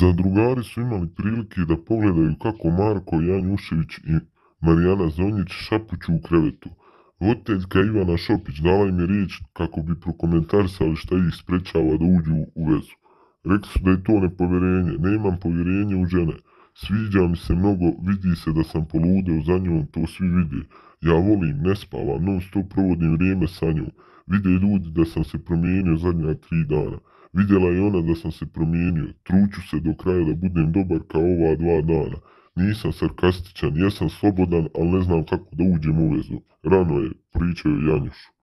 Zadrugari su imali prilike da pogledaju kako Marko Janjušević i Marijana Zonjić šapuću u krevetu. Voditeljka Ivana Šopić dala im je riječ kako bi prokomentarsali šta ih sprečava da uđu u vezu. Rekli su da je to nepovjerenje, nemam povjerenje u žene. Sviđa mi se mnogo, vidi se da sam poludeo za njom, to svi vide. Ja volim, ne spavam, non stop provodim vrijeme sa njom. Vide ljudi da sam se promijenio zadnja tri dana. Vidjela je ona da sam se promijenio. Truću se do kraja da budem dobar kao ova dva dana. Nisam sarkastičan, jesam slobodan, ali ne znam kako da uđem u vezu. Rano je, pričao Janjušu.